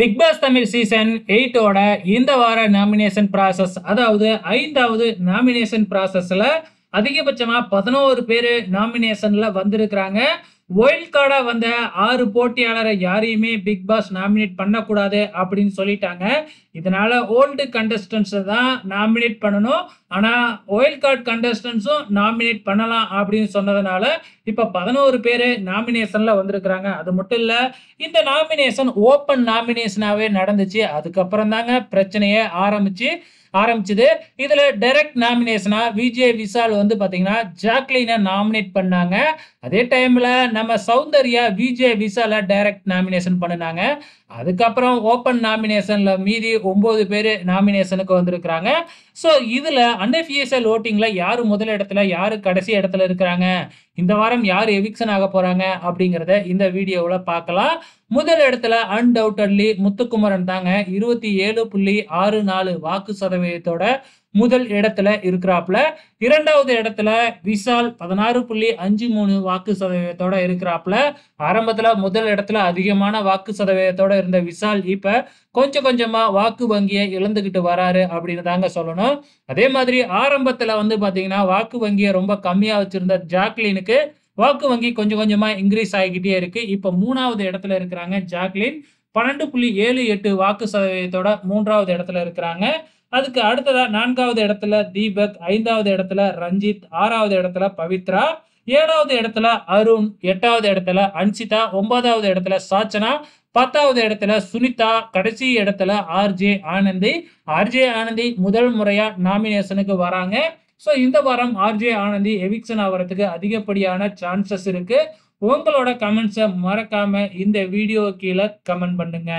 big Boss Tamil season எயிட்டோட இந்த வார நாமினேஷன் ப்ராசஸ் அதாவது ஐந்தாவது நாமினேஷன் ப்ராசஸில் அதிகபட்சமாக பதினோரு பேர் நாமினேஷனில் வந்திருக்கிறாங்க ஒயில்ட் கார்டாக வந்த ஆறு போட்டியாளரை யாரையுமே பிக் பாஸ் நாமினேட் பண்ணக்கூடாது அப்படின்னு சொல்லிட்டாங்க இதனால ஓல்டு கண்டஸ்டன்ஸை தான் நாமினேட் பண்ணணும் ஆனால் ஒயில்ட் கார்டு கண்டஸ்டன்ஸும் நாமினேட் பண்ணலாம் அப்படின்னு சொன்னதுனால இப்போ பதினோரு பேர் நாமினேஷனில் வந்திருக்கிறாங்க அது மட்டும் இல்லை இந்த நாமினேஷன் ஓப்பன் நாமினேஷனாகவே நடந்துச்சு அதுக்கப்புறம் தாங்க பிரச்சனையே ஆரம்பிச்சு ஆரம்பிச்சது இதில் டைரக்ட் நாமினேஷனாக விஜய் விசால் வந்து பார்த்தீங்கன்னா ஜாக்லினை நாமினேட் பண்ணாங்க அதே டைமில் நம்ம சௌந்தர்யா விஜே விசால டைரக்ட் நாமினேஷன் பண்ணினாங்க அதுக்கப்புறம் ஓப்பன் நாமினேஷனில் மீதி ஒன்பது பேர் நாமினேஷனுக்கு வந்திருக்கிறாங்க ஸோ இதில் அன்எஃபிஎஸ்எல் ஓட்டிங்கில் யார் முதல் இடத்துல யார் கடைசி இடத்துல இருக்கிறாங்க இந்த வாரம் யார் எவிக்ஷன் ஆக போகிறாங்க அப்படிங்கிறத இந்த வீடியோவில் பார்க்கலாம் முதல் இடத்துல அன்டவுட்டட்லி முத்துக்குமரன் தாங்க இருபத்தி ஏழு புள்ளி ஆறு நாலு வாக்கு சதவீதத்தோட முதல் இடத்துல இருக்கிறாப்புல இரண்டாவது இடத்துல விஷால் பதினாறு புள்ளி அஞ்சு மூணு வாக்கு சதவீதத்தோட இருக்கிறாப்புல ஆரம்பத்துல முதல் இடத்துல அதிகமான வாக்கு சதவீதத்தோட இருந்த விஷால் இப்ப கொஞ்சம் கொஞ்சமா வாக்கு வங்கியை இழந்துகிட்டு வராரு அப்படின்னு தாங்க சொல்லணும் அதே மாதிரி ஆரம்பத்துல வந்து பாத்தீங்கன்னா வாக்கு வங்கியை ரொம்ப கம்மியா வச்சிருந்த ஜாக்லினுக்கு வாக்கு வங்கி கொஞ்சம் கொஞ்சமா இன்க்ரீஸ் ஆகிக்கிட்டே இருக்கு இப்ப மூணாவது இடத்துல இருக்கிறாங்க ஜாக்லின் பன்னெண்டு புள்ளி ஏழு எட்டு வாக்கு சதவீதத்தோட மூன்றாவது இடத்துல இருக்கிறாங்க அதுக்கு அடுத்ததா நான்காவது இடத்துல தீபக் ஐந்தாவது இடத்துல ரஞ்சித் ஆறாவது இடத்துல பவித்ரா ஏழாவது இடத்துல அருண் எட்டாவது இடத்துல அன்சிதா ஒன்பதாவது இடத்துல சாச்சனா பத்தாவது இடத்துல சுனிதா கடைசி இடத்துல ஆர்ஜே ஆனந்தி ஆர்ஜே ஆனந்தி முதல் முறையா நாமினேஷனுக்கு வராங்க ஸோ இந்த வாரம் ஆர்ஜே ஆனந்தி எவிக்சன் ஆகிறதுக்கு அதிகப்படியான சான்சஸ் இருக்கு உங்களோட கமெண்ட்ஸை மறக்காம இந்த வீடியோ கீழே கமெண்ட் பண்ணுங்க